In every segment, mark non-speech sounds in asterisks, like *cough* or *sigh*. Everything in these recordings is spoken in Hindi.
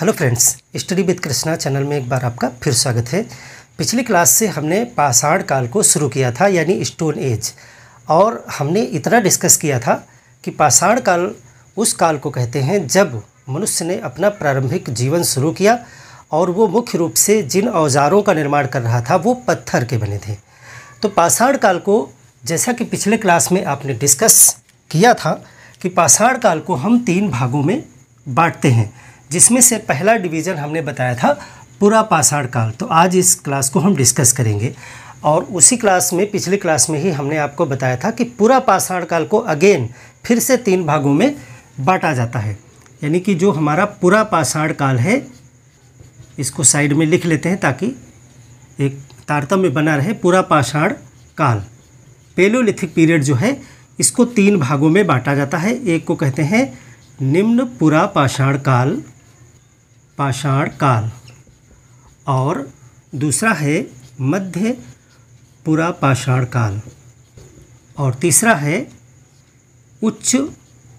hello friends study with Krishna channel में एक बार आपका फिर स्वागत है पिछली क्लास से हमने पाषाण काल को शुरू किया था यानी स्टोन एज और हमने इतना डिस्कस किया था कि पाषाण काल उस काल को कहते हैं जब मनुष्य ने अपना प्रारंभिक जीवन शुरू किया और वो मुख्य रूप से जिन औजारों का निर्माण कर रहा था वो पत्थर के बने थे तो पाषाण काल को जैसा कि पिछले क्लास में आपने डिस्कस किया था कि पाषाण काल को हम तीन भागों में बांटते हैं जिसमें से पहला डिवीज़न हमने बताया था पूरा पाषाण काल तो आज इस क्लास को हम डिस्कस करेंगे और उसी क्लास में पिछले क्लास में ही हमने आपको बताया था कि पूरा पाषाण काल को अगेन फिर से तीन भागों में बांटा जाता है यानी कि जो हमारा पूरा पाषाण काल है इसको साइड में लिख लेते हैं ताकि एक तारतम्य बना रहे पूरा पाषाण काल पेलोलिथिक पीरियड जो है इसको तीन भागों में बांटा जाता है एक को कहते हैं निम्न पूरा पाषाण काल पाषाण काल और दूसरा है मध्य पुरा पाषाण काल और तीसरा है उच्च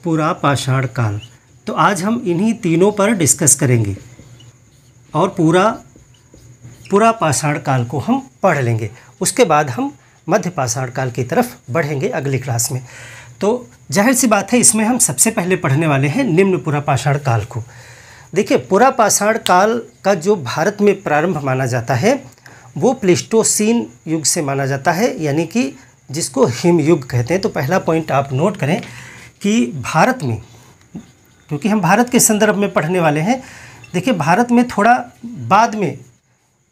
पुरा पाषाण काल तो आज हम इन्हीं तीनों पर डिस्कस करेंगे और पूरा पूरा पाषाण काल को हम पढ़ लेंगे उसके बाद हम मध्य पाषाण काल की तरफ बढ़ेंगे अगली क्लास में तो जाहिर सी बात है इसमें हम सबसे पहले पढ़ने वाले हैं निम्न पुरा पाषाण काल को देखिए पुरापाषाण पाषाण काल का जो भारत में प्रारंभ माना जाता है वो प्लिस्टोसीन युग से माना जाता है यानी कि जिसको हिम युग कहते हैं तो पहला पॉइंट आप नोट करें कि भारत में क्योंकि हम भारत के संदर्भ में पढ़ने वाले हैं देखिए भारत में थोड़ा बाद में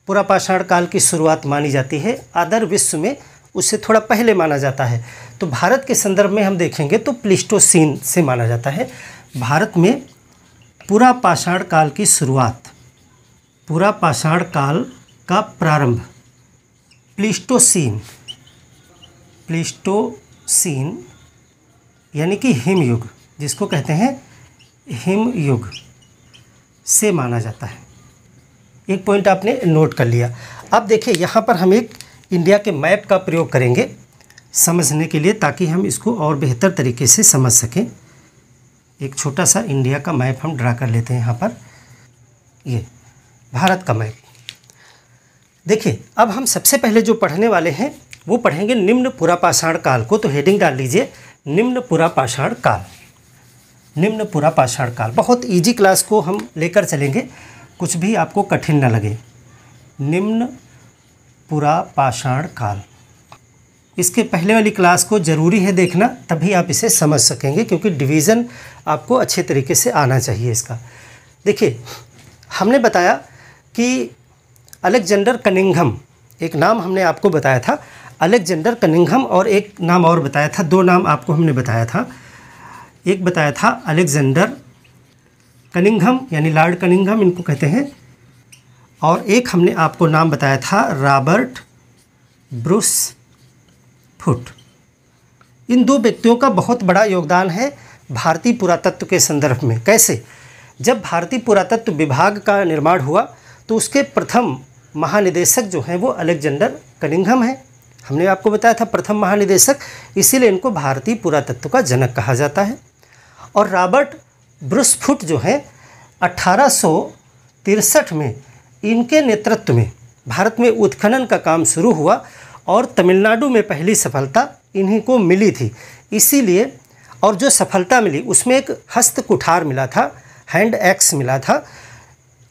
पूरा पाषाण काल की शुरुआत मानी जाती है अदर विश्व में उससे थोड़ा पहले माना जाता है तो भारत के संदर्भ में हम देखेंगे तो प्लिस्टोसीन से माना जाता है भारत में पूरा पाषाण काल की शुरुआत पूरा पाषाण काल का प्रारंभ प्लिस्टोसीन प्लिस्टोसीन यानी कि हिमयुग जिसको कहते हैं हिमयुग से माना जाता है एक पॉइंट आपने नोट कर लिया अब देखिए यहाँ पर हम एक इंडिया के मैप का प्रयोग करेंगे समझने के लिए ताकि हम इसको और बेहतर तरीके से समझ सकें एक छोटा सा इंडिया का मैप हम ड्रा कर लेते हैं यहाँ पर ये भारत का मैप देखिए अब हम सबसे पहले जो पढ़ने वाले हैं वो पढ़ेंगे निम्न पुरापाषाण काल को तो हेडिंग डाल लीजिए निम्न पुरापाषाण काल निम्न पुरापाषाण काल बहुत इजी क्लास को हम लेकर चलेंगे कुछ भी आपको कठिन ना लगे निम्न पुरापाषाण काल इसके पहले वाली क्लास को ज़रूरी है देखना तभी आप इसे समझ सकेंगे क्योंकि डिवीज़न आपको अच्छे तरीके से आना चाहिए इसका देखिए हमने बताया कि अलेक्जेंडर कनिंघम एक नाम हमने आपको बताया था अलेक्जेंडर कनिंघम और एक नाम और बताया था दो नाम आपको हमने बताया था एक बताया था अलेक्जेंडर कनिंघम यानी लॉर्ड कनिंघम इनको कहते हैं और एक हमने आपको नाम बताया था रॉबर्ट ब्रूस फुट इन दो व्यक्तियों का बहुत बड़ा योगदान है भारतीय पुरातत्व के संदर्भ में कैसे जब भारतीय पुरातत्व विभाग का निर्माण हुआ तो उसके प्रथम महानिदेशक जो हैं वो अलेक्जेंडर कनिंघम हैं हमने आपको बताया था प्रथम महानिदेशक इसीलिए इनको भारतीय पुरातत्व का जनक कहा जाता है और रॉबर्ट ब्रुसफुट जो हैं अट्ठारह में इनके नेतृत्व में भारत में उत्खनन का काम शुरू हुआ और तमिलनाडु में पहली सफलता इन्हीं को मिली थी इसीलिए और जो सफलता मिली उसमें एक हस्त कुठार मिला था हैंड एक्स मिला था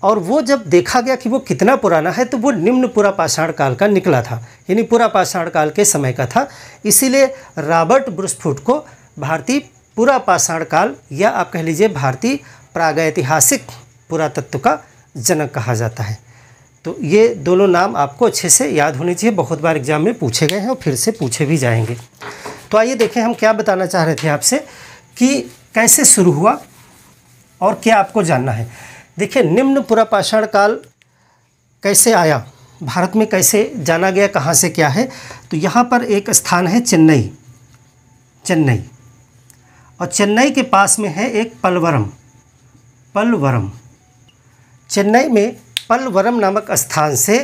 और वो जब देखा गया कि वो कितना पुराना है तो वो निम्न पुरा पाषाण काल का निकला था यानी पुरा पाषाण काल के समय का था इसीलिए रॉबर्ट ब्रुस्फुट को भारतीय पुरा पाषाण काल या आप कह लीजिए भारतीय प्रागैतिहासिक पुरातत्व का जनक कहा जाता है तो ये दोनों नाम आपको अच्छे से याद होने चाहिए बहुत बार एग्जाम में पूछे गए हैं और फिर से पूछे भी जाएंगे तो आइए देखें हम क्या बताना चाह रहे थे आपसे कि कैसे शुरू हुआ और क्या आपको जानना है देखिए निम्न पुरापाषाण काल कैसे आया भारत में कैसे जाना गया कहाँ से क्या है तो यहाँ पर एक स्थान है चेन्नई चेन्नई और चेन्नई के पास में है एक पलवरम पलवरम चेन्नई में पलवरम नामक स्थान से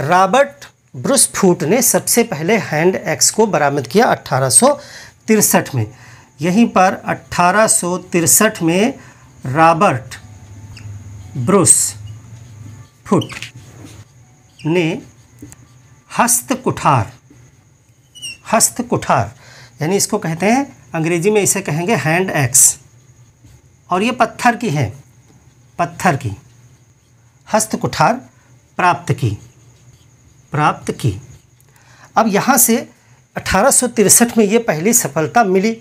रॉबर्ट ब्रुसफूट ने सबसे पहले हैंड एक्स को बरामद किया अट्ठारह में यहीं पर अट्ठारह में रॉबर्ट ब्रुस फुट ने हस्त कुठार हस्त कुठार यानी इसको कहते हैं अंग्रेजी में इसे कहेंगे हैंड एक्स और ये पत्थर की है पत्थर की हस्त कुठार प्राप्त की प्राप्त की अब यहाँ से अठारह में ये पहली सफलता मिली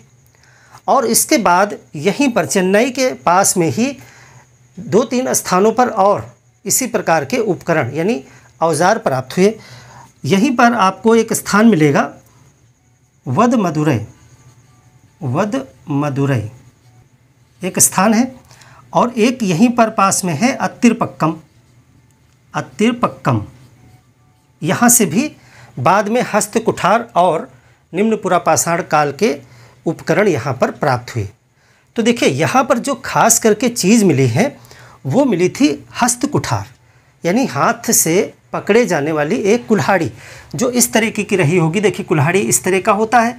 और इसके बाद यहीं पर चेन्नई के पास में ही दो तीन स्थानों पर और इसी प्रकार के उपकरण यानी औजार प्राप्त हुए यहीं पर आपको एक स्थान मिलेगा वध मदुरई वध मदुरई एक स्थान है और एक यहीं पर पास में है अतिरपक्कम अतिरपक्कम यहाँ से भी बाद में हस्त कुठार और निम्न पाषाण काल के उपकरण यहाँ पर प्राप्त हुए तो देखिए यहाँ पर जो खास करके चीज़ मिली है वो मिली थी हस्त कुठार यानी हाथ से पकड़े जाने वाली एक कुल्हाड़ी जो इस तरीके की रही होगी देखिए कुल्हाड़ी इस तरह का होता है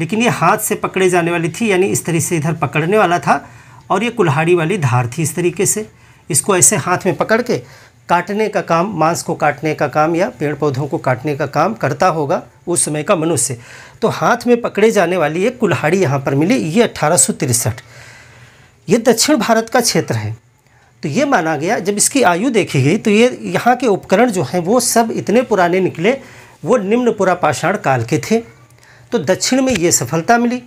लेकिन ये हाथ से पकड़े जाने वाली थी यानी इस तरह से इधर पकड़ने वाला था और ये कुल्हाड़ी वाली धार थी इस तरीके से इसको ऐसे हाथ में पकड़ के काटने का काम मांस को काटने का काम या पेड़ पौधों को काटने का काम करता होगा उस समय का मनुष्य तो हाथ में पकड़े जाने वाली एक कुल्हाड़ी यहाँ पर मिली ये अट्ठारह ये दक्षिण भारत का क्षेत्र है तो ये माना गया जब इसकी आयु देखी गई तो ये यहाँ के उपकरण जो हैं वो सब इतने पुराने निकले वो निम्न पुरापाषाण काल के थे तो दक्षिण में ये सफलता मिली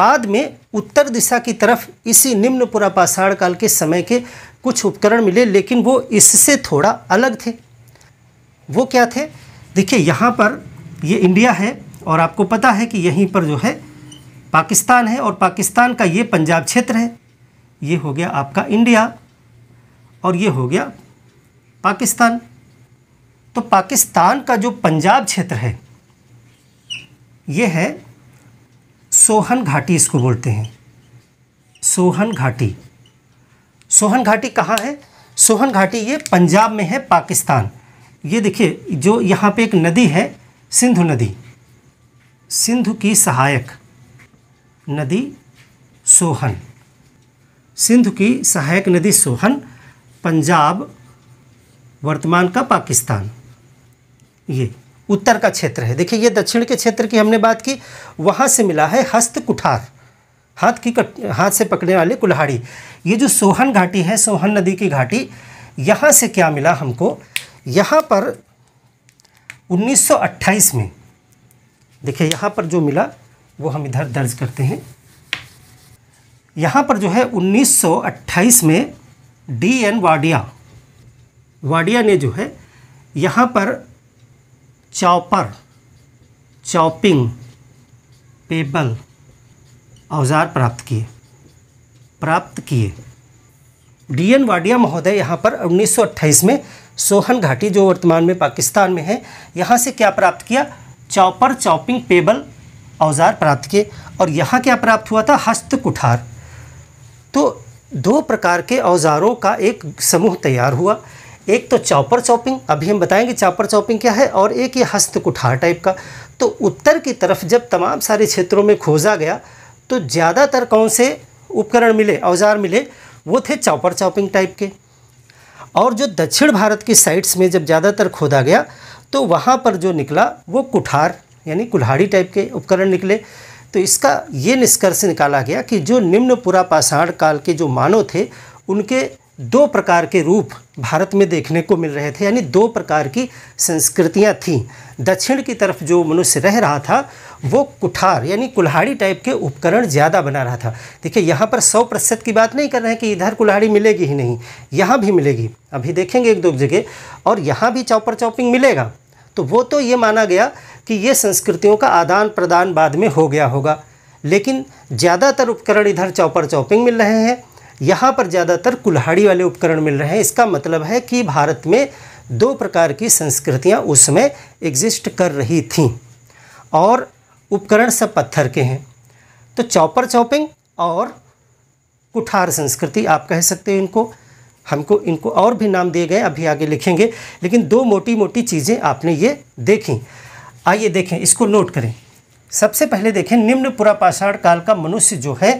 बाद में उत्तर दिशा की तरफ इसी निम्न पुरापाषाण काल के समय के कुछ उपकरण मिले लेकिन वो इससे थोड़ा अलग थे वो क्या थे देखिए यहाँ पर ये इंडिया है और आपको पता है कि यहीं पर जो है पाकिस्तान है और पाकिस्तान का ये पंजाब क्षेत्र है ये हो गया आपका इंडिया और ये हो गया पाकिस्तान तो पाकिस्तान का जो पंजाब क्षेत्र है ये है सोहन घाटी इसको बोलते हैं सोहन घाटी सोहन घाटी कहाँ है सोहन घाटी ये पंजाब में है पाकिस्तान ये देखिए जो यहाँ पे एक नदी है सिंधु नदी सिंधु की सहायक नदी सोहन सिंधु की सहायक नदी सोहन पंजाब वर्तमान का पाकिस्तान ये उत्तर का क्षेत्र है देखिए ये दक्षिण के क्षेत्र की हमने बात की वहाँ से मिला है हस्त कुठार हाथ की कट हाथ से पकड़ने वाली कुल्हाड़ी ये जो सोहन घाटी है सोहन नदी की घाटी यहाँ से क्या मिला हमको यहाँ पर 1928 में देखिए यहाँ पर जो मिला वो हम इधर दर्ज करते हैं यहाँ पर जो है 1928 में डी एन वाडिया वाडिया ने जो है यहाँ पर चौपर चौपिंग पेबल औजार प्राप्त किए प्राप्त किए डी एन वाडिया महोदय यहाँ पर 1928 में सोहन घाटी जो वर्तमान में पाकिस्तान में है यहाँ से क्या प्राप्त किया चौपर चौपिंग पेबल औजार प्राप्त किए और यहाँ क्या प्राप्त हुआ था हस्त कुठार तो दो प्रकार के औजारों का एक समूह तैयार हुआ एक तो चौपर चौपिंग अभी हम बताएंगे चौपर चौपिंग क्या है और एक ये हस्त कुठार टाइप का तो उत्तर की तरफ जब तमाम सारे क्षेत्रों में खोजा गया तो ज़्यादातर कौन से उपकरण मिले औजार मिले वो थे चौपर चौपिंग टाइप के और जो दक्षिण भारत की साइड्स में जब ज़्यादातर खोदा गया तो वहाँ पर जो निकला वो कुठार यानी कुल्हाड़ी टाइप के उपकरण निकले तो इसका ये निष्कर्ष निकाला गया कि जो निम्न पुरापाषाण पाषाण काल के जो मानव थे उनके दो प्रकार के रूप भारत में देखने को मिल रहे थे यानी दो प्रकार की संस्कृतियाँ थीं दक्षिण की तरफ जो मनुष्य रह रहा था वो कुठार यानी कुल्हाड़ी टाइप के उपकरण ज़्यादा बना रहा था देखिए यहाँ पर सौ प्रतिशत की बात नहीं कर रहे हैं कि इधर कुल्हाड़ी मिलेगी ही नहीं यहाँ भी मिलेगी अभी देखेंगे एक दो जगह और यहाँ भी चौपर चौपिंग मिलेगा तो वो तो ये माना गया कि ये संस्कृतियों का आदान प्रदान बाद में हो गया होगा लेकिन ज़्यादातर उपकरण इधर चौपर चौपिंग मिल रहे हैं यहाँ पर ज़्यादातर कुल्हाड़ी वाले उपकरण मिल रहे हैं इसका मतलब है कि भारत में दो प्रकार की संस्कृतियाँ उस समय एग्जिस्ट कर रही थीं और उपकरण सब पत्थर के हैं तो चौपर चौपिंग और कुठार संस्कृति आप कह सकते हैं इनको हमको इनको और भी नाम दिए गए अभी आगे लिखेंगे लेकिन दो मोटी मोटी चीज़ें आपने ये देखी आइए देखें इसको नोट करें सबसे पहले देखें निम्न पुरापाषाण काल का मनुष्य जो है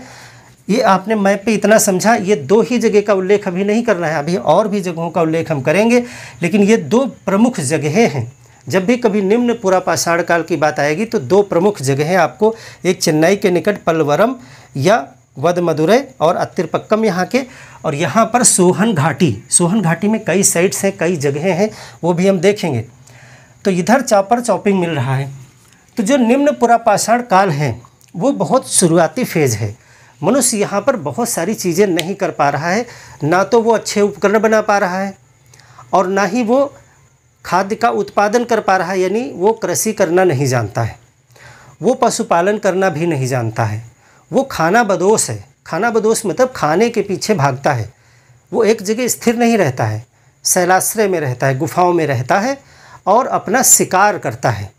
ये आपने मैप पे इतना समझा ये दो ही जगह का उल्लेख अभी नहीं करना है अभी और भी जगहों का उल्लेख हम करेंगे लेकिन ये दो प्रमुख जगहें हैं जब भी कभी निम्न पूरा पाषाण काल की बात आएगी तो दो प्रमुख जगहें आपको एक चेन्नई के निकट पलवरम या वद मदुरै और अतिरपक्कम यहाँ के और यहाँ पर सोहन घाटी सोहन घाटी में कई साइट्स हैं कई जगहें हैं वो भी हम देखेंगे तो इधर चापर चौपिंग मिल रहा है तो जो निम्न पुरापाषाण काल है वो बहुत शुरुआती फेज है मनुष्य यहाँ पर बहुत सारी चीज़ें नहीं कर पा रहा है ना तो वो अच्छे उपकरण बना पा रहा है और ना ही वो खाद्य का उत्पादन कर पा रहा है यानी वो कृषि करना नहीं जानता है वो पशुपालन करना भी नहीं जानता है वो खाना बदोश है खाना बदोश मतलब खाने के पीछे भागता है वो एक जगह स्थिर नहीं रहता है शैलाश्रय में रहता है गुफाओं में रहता है और अपना शिकार करता है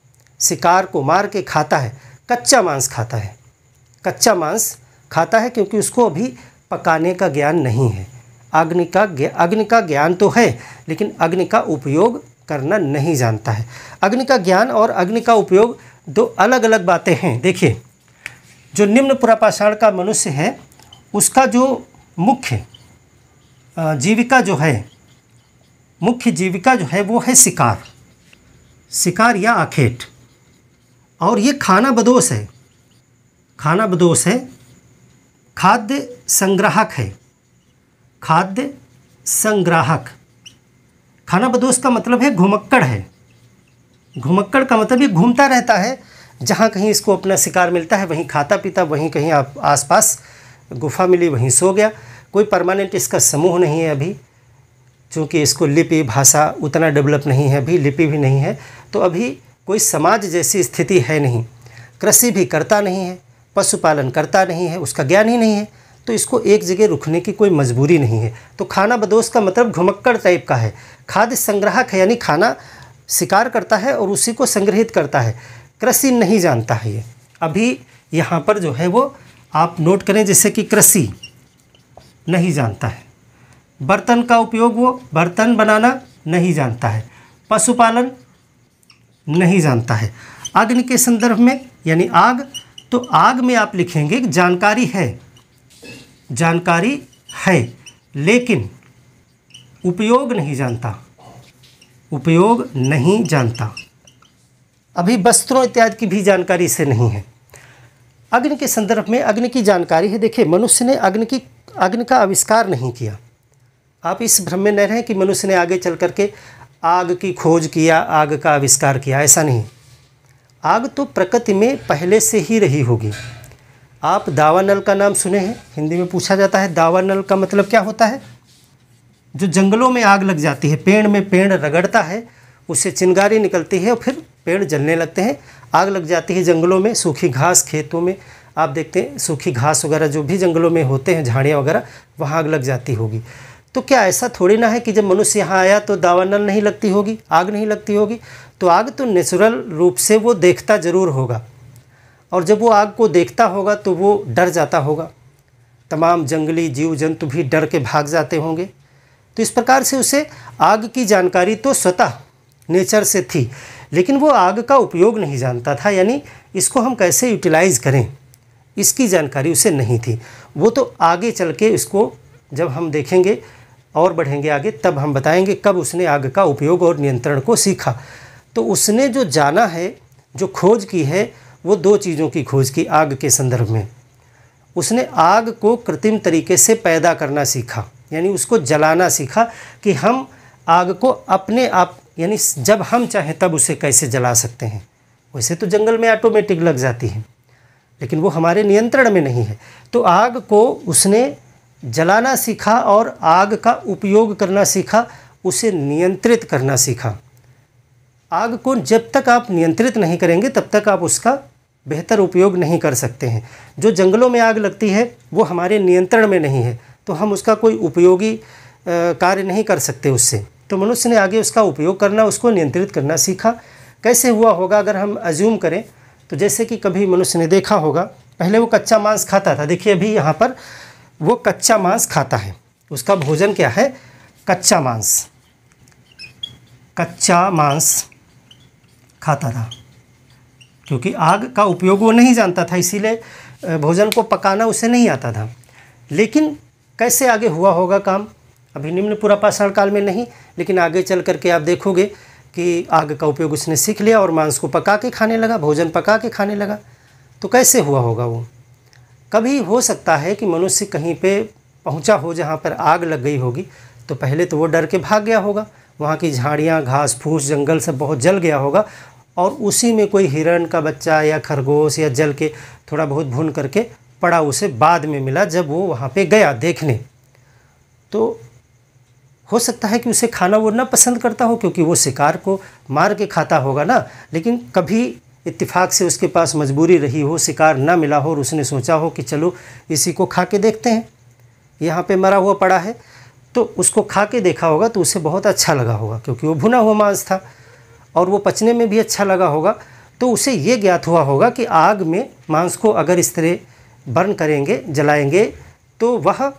शिकार को मार के खाता है कच्चा मांस खाता है कच्चा मांस खाता है क्योंकि उसको अभी पकाने का ज्ञान नहीं है अग्नि का अग्नि का ज्ञान तो है लेकिन अग्नि का उपयोग करना नहीं जानता है अग्नि का ज्ञान और अग्नि का उपयोग दो अलग अलग बातें हैं देखिए जो निम्न पुरापाषाण का मनुष्य है उसका जो मुख्य जीविका जो है मुख्य जीविका जो है वो है शिकार शिकार या आखेट और ये खाना बदोश है खाना बदोश है खाद्य संग्राहक है खाद्य संग्राहक खाना बदोश का मतलब है घुमक्कड़ है घुमक्कड़ का मतलब ये घूमता रहता है जहाँ कहीं इसको अपना शिकार मिलता है वहीं खाता पीता वहीं कहीं आप आसपास गुफा मिली वहीं सो गया कोई परमानेंट इसका समूह नहीं है अभी क्योंकि इसको लिपि भाषा उतना डेवलप नहीं है अभी लिपि भी नहीं है तो अभी कोई समाज जैसी स्थिति है नहीं कृषि भी करता नहीं है पशुपालन करता नहीं है उसका ज्ञान ही नहीं है तो इसको एक जगह रुकने की कोई मजबूरी नहीं है तो खाना बदोश का मतलब घुमक्कड़ टाइप का है खाद्य संग्राहक है यानी खाना शिकार करता है और उसी को संग्रहित करता है कृषि नहीं जानता है ये अभी यहाँ पर जो है वो आप नोट करें जैसे कि कृषि नहीं जानता है बर्तन का उपयोग वो बर्तन बनाना नहीं जानता है पशुपालन नहीं जानता है अग्नि के संदर्भ में यानी आग तो आग में आप लिखेंगे जानकारी है जानकारी है लेकिन उपयोग नहीं जानता उपयोग नहीं जानता अभी वस्त्रों इत्यादि की भी जानकारी इसे नहीं है अग्नि के संदर्भ में अग्नि की जानकारी है देखिए मनुष्य ने अग्नि की अग्नि का आविष्कार नहीं किया आप इस भ्रम में न रहें कि मनुष्य ने आगे चल करके आग की खोज किया आग का आविष्कार किया ऐसा नहीं आग तो प्रकृति में पहले से ही रही होगी आप दावा नल का नाम सुने हैं हिंदी में पूछा जाता है दावा नल का मतलब क्या होता है जो जंगलों में आग लग जाती है पेड़ में पेड़ रगड़ता है उससे चिंगारी निकलती है और फिर पेड़ जलने लगते हैं आग लग जाती है जंगलों में सूखी घास खेतों में आप देखते हैं सूखी घास वगैरह जो भी जंगलों में होते हैं झाड़ियाँ वगैरह वहाँ आग लग जाती होगी तो क्या ऐसा थोड़ी ना है कि जब मनुष्य यहाँ आया तो दावा नल नहीं लगती होगी आग नहीं लगती होगी तो आग तो नेचुरल रूप से वो देखता ज़रूर होगा और जब वो आग को देखता होगा तो वो डर जाता होगा तमाम जंगली जीव जंतु भी डर के भाग जाते होंगे तो इस प्रकार से उसे आग की जानकारी तो स्वतः नेचर से थी लेकिन वो आग का उपयोग नहीं जानता था यानी इसको हम कैसे यूटिलाइज़ करें इसकी जानकारी उसे नहीं थी वो तो आगे चल के इसको जब हम देखेंगे और बढ़ेंगे आगे तब हम बताएंगे कब उसने आग का उपयोग और नियंत्रण को सीखा तो उसने जो जाना है जो खोज की है वो दो चीज़ों की खोज की आग के संदर्भ में उसने आग को कृत्रिम तरीके से पैदा करना सीखा यानी उसको जलाना सीखा कि हम आग को अपने आप यानी जब हम चाहें तब उसे कैसे जला सकते हैं वैसे तो जंगल में ऑटोमेटिक लग जाती है लेकिन वो हमारे नियंत्रण में नहीं है तो आग को उसने जलाना सीखा और आग का उपयोग करना सीखा उसे नियंत्रित करना सीखा आग को जब तक आप नियंत्रित नहीं करेंगे तब तक आप उसका बेहतर उपयोग नहीं कर सकते हैं जो जंगलों में आग लगती है वो हमारे नियंत्रण में नहीं है तो हम उसका कोई उपयोगी कार्य नहीं कर सकते उससे तो मनुष्य ने आगे उसका उपयोग करना उसको नियंत्रित करना सीखा कैसे हुआ होगा अगर हम अज्यूम करें तो जैसे कि कभी मनुष्य ने देखा होगा पहले वो कच्चा मांस खाता था देखिए अभी यहाँ पर वो कच्चा मांस खाता है उसका भोजन क्या है कच्चा मांस कच्चा मांस खाता था क्योंकि आग का उपयोग वो नहीं जानता था इसीलिए भोजन को पकाना उसे नहीं आता था लेकिन कैसे आगे हुआ होगा काम अभी निम्न पुरापाषाण काल में नहीं लेकिन आगे चल करके आप देखोगे कि आग का उपयोग उसने सीख लिया और मांस को पका के खाने लगा भोजन पका के खाने लगा तो कैसे हुआ होगा वो कभी हो सकता है कि मनुष्य कहीं पे पहुंचा हो जहाँ पर आग लग गई होगी तो पहले तो वो डर के भाग गया होगा वहाँ की झाड़ियाँ घास फूस जंगल सब बहुत जल गया होगा और उसी में कोई हिरण का बच्चा या खरगोश या जल के थोड़ा बहुत भून करके पड़ा उसे बाद में मिला जब वो वहाँ पे गया देखने तो हो सकता है कि उसे खाना वो ना पसंद करता हो क्योंकि वो शिकार को मार के खाता होगा ना लेकिन कभी इत्तेफाक से उसके पास मजबूरी रही हो शिकार ना मिला हो और उसने सोचा हो कि चलो इसी को खा के देखते हैं यहाँ पे मरा हुआ पड़ा है तो उसको खा के देखा होगा तो उसे बहुत अच्छा लगा होगा क्योंकि वो भुना हुआ मांस था और वो पचने में भी अच्छा लगा होगा तो उसे ये ज्ञात हुआ होगा कि आग में मांस को अगर इस तरह बर्न करेंगे जलाएंगे तो वह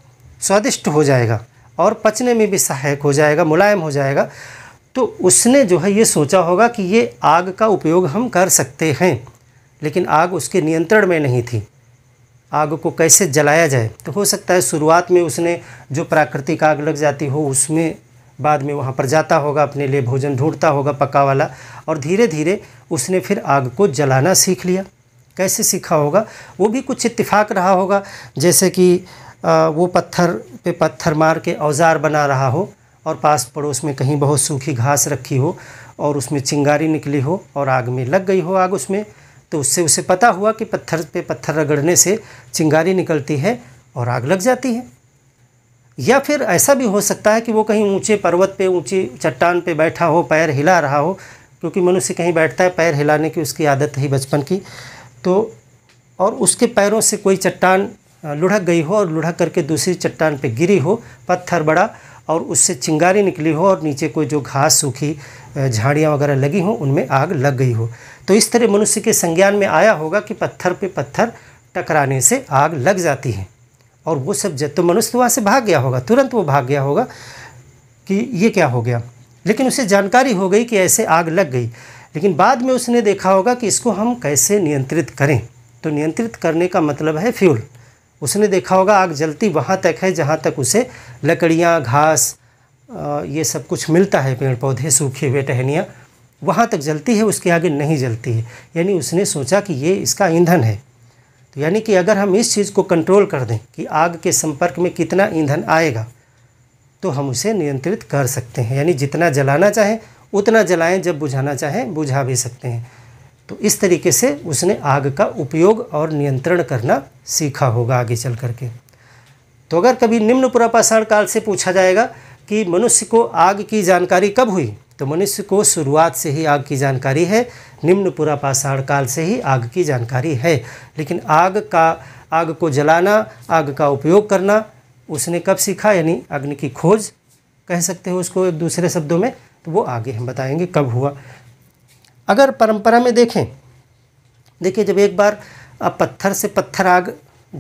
स्वादिष्ट हो जाएगा और पचने में भी सहायक हो जाएगा मुलायम हो जाएगा तो उसने जो है ये सोचा होगा कि ये आग का उपयोग हम कर सकते हैं लेकिन आग उसके नियंत्रण में नहीं थी आग को कैसे जलाया जाए तो हो सकता है शुरुआत में उसने जो प्राकृतिक आग लग जाती हो उसमें बाद में वहाँ पर जाता होगा अपने लिए भोजन ढूंढता होगा पक्का वाला और धीरे धीरे उसने फिर आग को जलाना सीख लिया कैसे सीखा होगा वो भी कुछ इतफाक रहा होगा जैसे कि वो पत्थर पे पत्थर मार के औजार बना रहा हो और पास पड़ोस में कहीं बहुत सूखी घास रखी हो और उसमें चिंगारी निकली हो और आग में लग गई हो आग उसमें तो उससे उसे पता हुआ कि पत्थर पे पत्थर रगड़ने से चिंगारी निकलती है और आग लग जाती है या फिर ऐसा भी हो सकता है कि वो कहीं ऊंचे पर्वत पे ऊंची चट्टान पे बैठा हो पैर हिला रहा हो क्योंकि मनुष्य कहीं बैठता है पैर हिलाने की उसकी आदत है बचपन की तो और उसके पैरों से कोई चट्टान लुढ़क गई हो और लुढ़क करके दूसरी चट्टान पे गिरी हो पत्थर बड़ा और उससे चिंगारी निकली हो और नीचे कोई जो घास सूखी झाड़ियाँ वगैरह लगी हों उनमें आग लग गई हो तो इस तरह मनुष्य के संज्ञान में आया होगा कि पत्थर पे पत्थर टकराने से आग लग जाती है और वो सब जब तो मनुष्य तो वहाँ से भाग गया होगा तुरंत वो भाग गया होगा कि ये क्या हो गया लेकिन उसे जानकारी हो गई कि ऐसे आग लग गई लेकिन बाद में उसने देखा होगा कि इसको हम कैसे नियंत्रित करें तो नियंत्रित करने का मतलब है फ्यूल उसने देखा होगा आग जलती वहाँ तक है जहाँ तक उसे लकड़ियाँ घास ये सब कुछ मिलता है पेड़ पौधे सूखे हुए टहनियाँ वहाँ तक जलती है उसके आगे नहीं जलती है यानी उसने सोचा कि ये इसका ईंधन है तो यानी कि अगर हम इस चीज़ को कंट्रोल कर दें कि आग के संपर्क में कितना ईंधन आएगा तो हम उसे नियंत्रित कर सकते हैं यानी जितना जलाना चाहें उतना जलाएं जब बुझाना चाहें बुझा भी सकते हैं तो इस तरीके से उसने आग का उपयोग और नियंत्रण करना सीखा होगा आगे चल करके तो अगर कभी निम्न पुरापाषाण काल से पूछा जाएगा कि मनुष्य को आग की जानकारी कब हुई तो मनुष्य को शुरुआत से ही आग की जानकारी है निम्न पूरा पाषाण काल से ही आग की जानकारी है लेकिन आग का आग को जलाना आग का उपयोग करना उसने कब सीखा यानी अग्नि की खोज कह सकते हो उसको एक दूसरे शब्दों में तो वो आगे हम बताएंगे कब हुआ अगर परंपरा में देखें देखिए जब एक बार आप पत्थर से पत्थर आग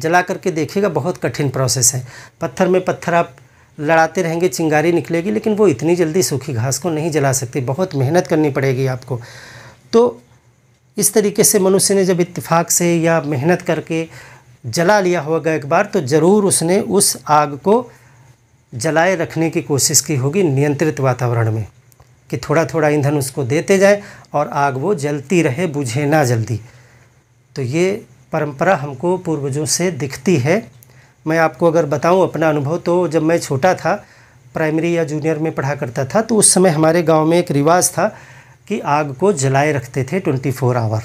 जला करके देखिएगा बहुत कठिन प्रोसेस है पत्थर में पत्थर आप लड़ाते रहेंगे चिंगारी निकलेगी लेकिन वो इतनी जल्दी सूखी घास को नहीं जला सकती बहुत मेहनत करनी पड़ेगी आपको तो इस तरीके से मनुष्य ने जब इत्तेफाक से या मेहनत करके जला लिया होगा एक बार तो ज़रूर उसने उस आग को जलाए रखने की कोशिश की होगी नियंत्रित वातावरण में कि थोड़ा थोड़ा ईंधन उसको देते जाए और आग वो जलती रहे बुझे ना जल्दी तो ये परंपरा हमको पूर्वजों से दिखती है मैं आपको अगर बताऊं अपना अनुभव तो जब मैं छोटा था प्राइमरी या जूनियर में पढ़ा करता था तो उस समय हमारे गांव में एक रिवाज था कि आग को जलाए रखते थे 24 आवर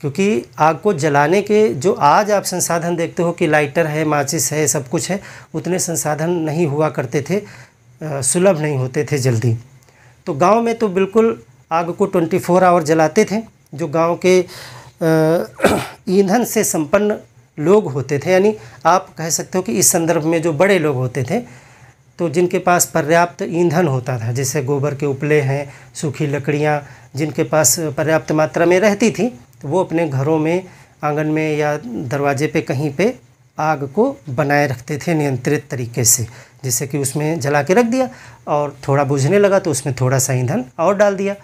क्योंकि आग को जलाने के जो आज आप संसाधन देखते हो कि लाइटर है माचिस है सब कुछ है उतने संसाधन नहीं हुआ करते थे सुलभ नहीं होते थे जल्दी तो गांव में तो बिल्कुल आग को 24 आवर जलाते थे जो गांव के *clears throat* ईंधन से संपन्न लोग होते थे यानी आप कह सकते हो कि इस संदर्भ में जो बड़े लोग होते थे तो जिनके पास पर्याप्त ईंधन होता था जैसे गोबर के उपले हैं सूखी लकड़ियाँ जिनके पास पर्याप्त मात्रा में रहती थी तो वो अपने घरों में आंगन में या दरवाजे पे कहीं पे आग को बनाए रखते थे नियंत्रित तरीके से जैसे कि उसमें जला के रख दिया और थोड़ा बुझने लगा तो उसमें थोड़ा सा ईंधन और डाल दिया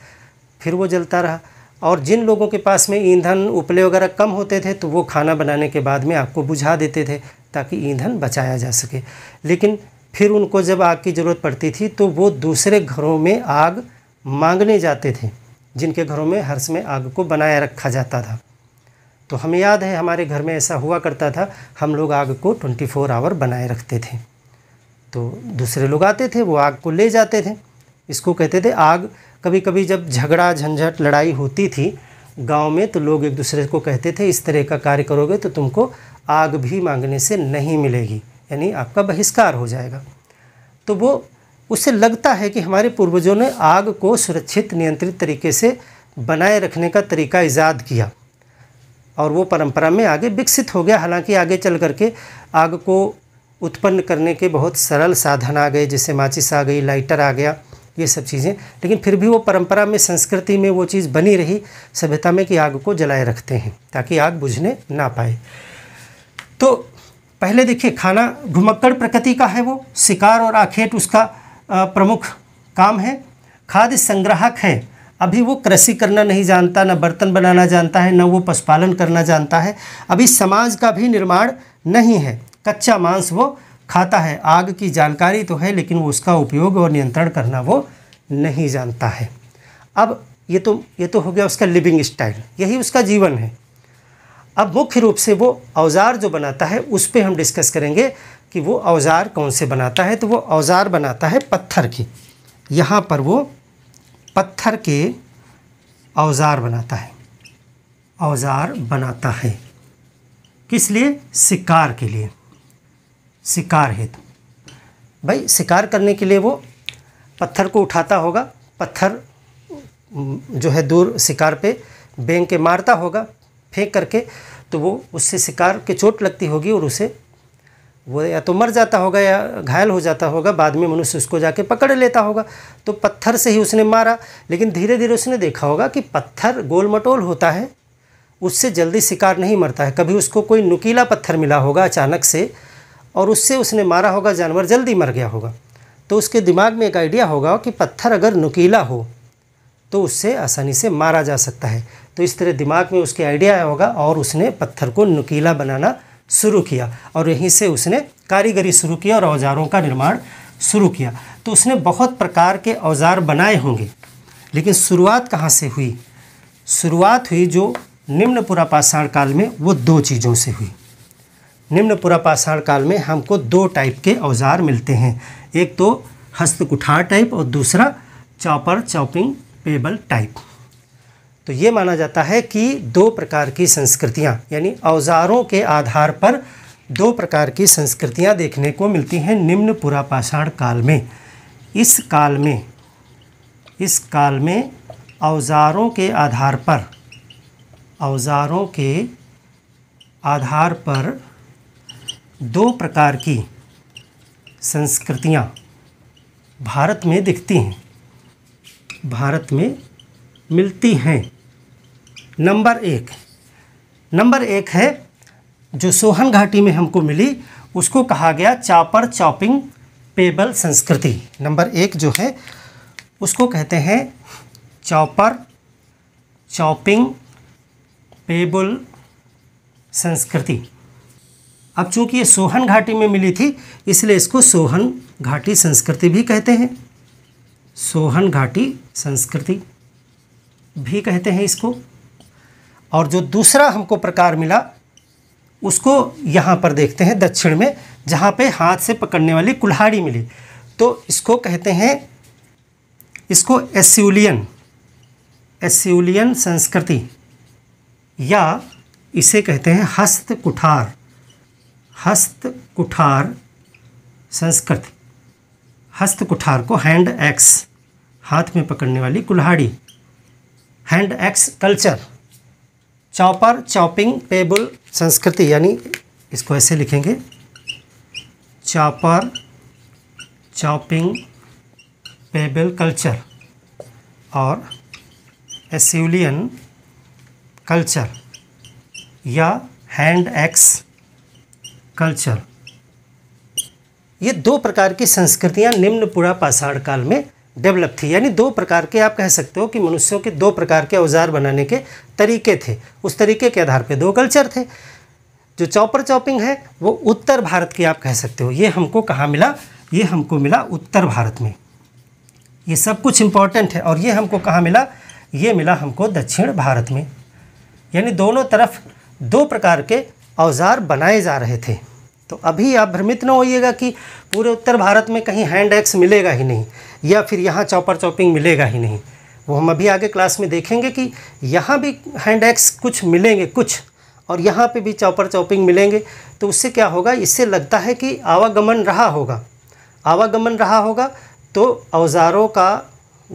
फिर वो जलता रहा और जिन लोगों के पास में ईंधन उपले वगैरह कम होते थे तो वो खाना बनाने के बाद में आपको बुझा देते थे ताकि ईंधन बचाया जा सके लेकिन फिर उनको जब आग की ज़रूरत पड़ती थी तो वो दूसरे घरों में आग मांगने जाते थे जिनके घरों में हर समय आग को बनाए रखा जाता था तो हमें याद है हमारे घर में ऐसा हुआ करता था हम लोग आग को 24 फोर आवर बनाए रखते थे तो दूसरे लोग आते थे वो आग को ले जाते थे इसको कहते थे आग कभी कभी जब झगड़ा झंझट लड़ाई होती थी गांव में तो लोग एक दूसरे को कहते थे इस तरह का कार्य करोगे तो तुमको आग भी मांगने से नहीं मिलेगी यानी आपका बहिष्कार हो जाएगा तो वो उससे लगता है कि हमारे पूर्वजों ने आग को सुरक्षित नियंत्रित तरीके से बनाए रखने का तरीका ईजाद किया और वो परंपरा में आगे विकसित हो गया हालांकि आगे चल करके आग को उत्पन्न करने के बहुत सरल साधन आ गए जैसे माचिस आ गई लाइटर आ गया ये सब चीज़ें लेकिन फिर भी वो परंपरा में संस्कृति में वो चीज़ बनी रही सभ्यता में कि आग को जलाए रखते हैं ताकि आग बुझने ना पाए तो पहले देखिए खाना घुमक्कड़ प्रकृति का है वो शिकार और आखेट उसका प्रमुख काम है खाद्य संग्राहक है अभी वो कृषि करना नहीं जानता न बर्तन बनाना जानता है न वो पशुपालन करना जानता है अभी समाज का भी निर्माण नहीं है कच्चा मांस वो खाता है आग की जानकारी तो है लेकिन वो उसका उपयोग और नियंत्रण करना वो नहीं जानता है अब ये तो ये तो हो गया उसका लिविंग स्टाइल यही उसका जीवन है अब मुख्य रूप से वो औजार जो बनाता है उस पर हम डिस्कस करेंगे कि वो औजार कौन से बनाता है तो वो औजार बनाता है पत्थर के यहाँ पर वो पत्थर के औजार बनाता है औजार बनाता है किस लिए शिकार के लिए शिकार हेतु भाई शिकार करने के लिए वो पत्थर को उठाता होगा पत्थर जो है दूर शिकार पे बेंग के मारता होगा फेंक करके तो वो उससे शिकार के चोट लगती होगी और उसे वो या तो मर जाता होगा या घायल हो जाता होगा बाद में मनुष्य उसको जाके पकड़ लेता होगा तो पत्थर से ही उसने मारा लेकिन धीरे धीरे उसने देखा होगा कि पत्थर गोल मटोल होता है उससे जल्दी शिकार नहीं मरता है कभी उसको कोई नुकीला पत्थर मिला होगा अचानक से और उससे उसने मारा होगा जानवर जल्दी मर गया होगा तो उसके दिमाग में एक आइडिया होगा कि पत्थर अगर नुकीला हो तो उससे आसानी से मारा जा सकता है तो इस तरह दिमाग में उसके आइडिया आया होगा और उसने पत्थर को नुकीला बनाना शुरू किया और यहीं से उसने कारीगरी शुरू की और औजारों का निर्माण शुरू किया तो उसने बहुत प्रकार के औजार बनाए होंगे लेकिन शुरुआत कहाँ से हुई शुरुआत हुई जो निम्न पुरापाषाण काल में वो दो चीज़ों से हुई निम्न पुरापाषाण काल में हमको दो टाइप के औजार मिलते हैं एक तो हस्त कुठार टाइप और दूसरा चौपर चौपिंग पेबल टाइप तो ये माना जाता है कि दो प्रकार की संस्कृतियाँ यानी औजारों के आधार पर दो प्रकार की संस्कृतियाँ देखने को मिलती हैं निम्न पुरापाषाण काल में इस काल में इस काल में औजारों के आधार पर औजारों के आधार पर दो प्रकार की संस्कृतियाँ भारत में दिखती हैं भारत में मिलती हैं नंबर एक नंबर एक है जो सोहन घाटी में हमको मिली उसको कहा गया चापर चॉपिंग पेबल संस्कृति नंबर एक जो है उसको कहते हैं चॉपर चॉपिंग पेबल संस्कृति अब चूंकि ये सोहन घाटी में मिली थी इसलिए इसको सोहन घाटी संस्कृति भी कहते हैं सोहन घाटी संस्कृति भी कहते हैं इसको और जो दूसरा हमको प्रकार मिला उसको यहाँ पर देखते हैं दक्षिण में जहाँ पे हाथ से पकड़ने वाली कुल्हाड़ी मिली तो इसको कहते हैं इसको एस्यूलियन एस्यूलियन संस्कृति या इसे कहते हैं हस्त कुठार हस्त कुठार संस्कृत हस्त कुठार को हैंड एक्स हाथ में पकड़ने वाली कुल्हाड़ी hand axe culture chopper chopping pebble संस्कृति यानी इसको ऐसे लिखेंगे चॉपर चौपिंग पेबल कल्चर और एसिलियन कल्चर या हैंड एक्स कल्चर ये दो प्रकार की संस्कृतियाँ निम्न पुरा पाषाण काल में डेवलप थी यानी दो प्रकार के आप कह सकते हो कि मनुष्यों के दो प्रकार के औजार बनाने के तरीके थे उस तरीके के आधार पे दो कल्चर थे जो चौपर चौपिंग है वो उत्तर भारत की आप कह सकते हो ये हमको कहाँ मिला ये हमको मिला उत्तर भारत में ये सब कुछ इम्पॉर्टेंट है और ये हमको कहाँ मिला ये मिला हमको दक्षिण भारत में यानी दोनों तरफ दो प्रकार के औजार बनाए जा रहे थे तो अभी आप भ्रमित ना होइएगा कि पूरे उत्तर भारत में कहीं हैंड एक्स मिलेगा ही नहीं या फिर यहाँ चौपर चौपिंग मिलेगा ही नहीं वो हम अभी आगे क्लास में देखेंगे कि यहाँ भी हैंड एक्स कुछ मिलेंगे कुछ और यहाँ पे भी चौपर चौपिंग मिलेंगे तो उससे क्या होगा इससे लगता है कि आवागमन रहा होगा आवागमन रहा होगा तो औज़ारों का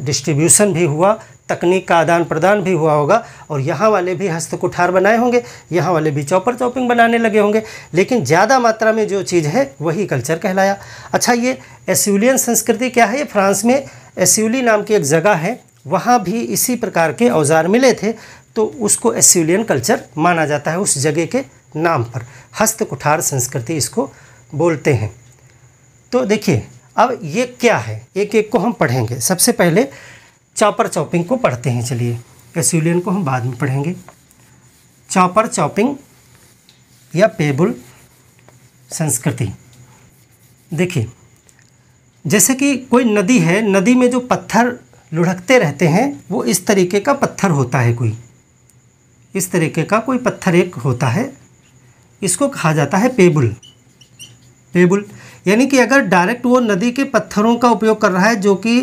डिस्ट्रीब्यूशन भी हुआ तकनीक का आदान प्रदान भी हुआ होगा और यहाँ वाले भी हस्त कुठार बनाए होंगे यहाँ वाले भी चौपर चौपिंग बनाने लगे होंगे लेकिन ज़्यादा मात्रा में जो चीज़ है वही कल्चर कहलाया अच्छा ये एस्यूलियन संस्कृति क्या है ये फ्रांस में एस्यूली नाम की एक जगह है वहाँ भी इसी प्रकार के औजार मिले थे तो उसको एस्यूलियन कल्चर माना जाता है उस जगह के नाम पर हस्त कुठार संस्कृति इसको बोलते हैं तो देखिए अब ये क्या है एक एक को हम पढ़ेंगे सबसे पहले चॉपर चॉपिंग को पढ़ते हैं चलिए एस्यूलियन को हम बाद में पढ़ेंगे चॉपर चॉपिंग या पेबुल संस्कृति देखिए जैसे कि कोई नदी है नदी में जो पत्थर लुढ़कते रहते हैं वो इस तरीके का पत्थर होता है कोई इस तरीके का कोई पत्थर एक होता है इसको कहा जाता है पेबुल पेबुल यानी कि अगर डायरेक्ट वो नदी के पत्थरों का उपयोग कर रहा है जो कि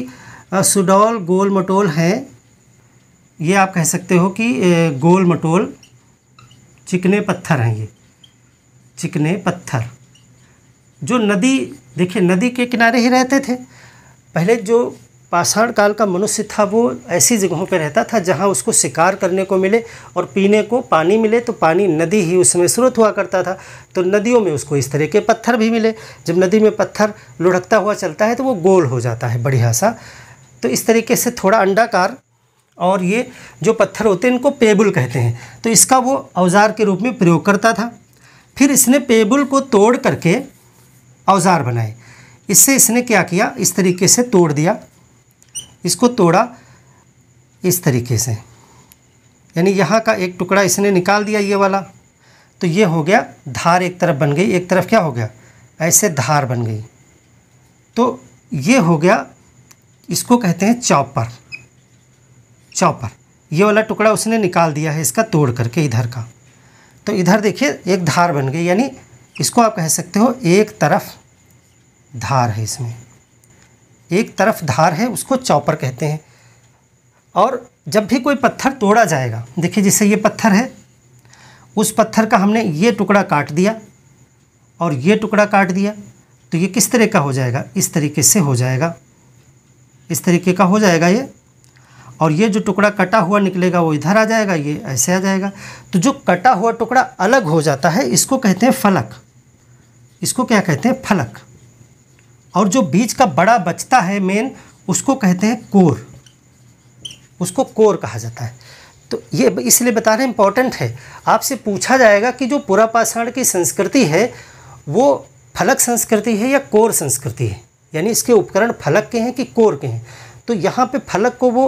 सुडोल गोल मटोल है ये आप कह सकते हो कि गोल मटोल चिकने पत्थर हैं ये चिकने पत्थर जो नदी देखिए नदी के किनारे ही रहते थे पहले जो पाषाण काल का मनुष्य था वो ऐसी जगहों पर रहता था जहाँ उसको शिकार करने को मिले और पीने को पानी मिले तो पानी नदी ही उस समय स्रोत हुआ करता था तो नदियों में उसको इस तरह के पत्थर भी मिले जब नदी में पत्थर लुढ़कता हुआ चलता है तो वो गोल हो जाता है बढ़िया सा तो इस तरीके से थोड़ा अंडाकार और ये जो पत्थर होते हैं इनको पेबुल कहते हैं तो इसका वो औजार के रूप में प्रयोग करता था फिर इसने पेबुल को तोड़ करके औजार बनाए इससे इसने क्या किया इस तरीके से तोड़ दिया इसको तोड़ा इस तरीके से यानी यहाँ का एक टुकड़ा इसने निकाल दिया ये वाला तो ये हो गया धार एक तरफ बन गई एक तरफ क्या हो गया ऐसे धार बन गई तो ये हो गया इसको कहते हैं चॉपर चॉपर ये वाला टुकड़ा उसने निकाल दिया है इसका तोड़ करके इधर का तो इधर देखिए एक धार बन गई यानी इसको आप कह सकते हो एक तरफ धार है इसमें एक तरफ धार है उसको चॉपर कहते हैं और जब भी कोई पत्थर तोड़ा जाएगा देखिए जैसे ये पत्थर है उस पत्थर का हमने ये टुकड़ा काट दिया और ये टुकड़ा काट दिया तो ये किस तरह का हो जाएगा इस तरीके से हो जाएगा इस तरीके का हो जाएगा ये और ये जो टुकड़ा कटा हुआ निकलेगा वो इधर आ जाएगा ये ऐसे आ जाएगा तो जो कटा हुआ टुकड़ा अलग हो जाता है इसको कहते हैं फलक इसको क्या कहते हैं फलक और जो बीज का बड़ा बचता है मेन उसको कहते हैं कोर उसको कोर कहा जाता है तो ये इसलिए बता रहे इम्पॉर्टेंट है आपसे पूछा जाएगा कि जो पुरापाषाण की संस्कृति है वो फलक संस्कृति है या कोर संस्कृति है यानी इसके उपकरण फलक के हैं कि कोर के हैं तो यहाँ पे फलक को वो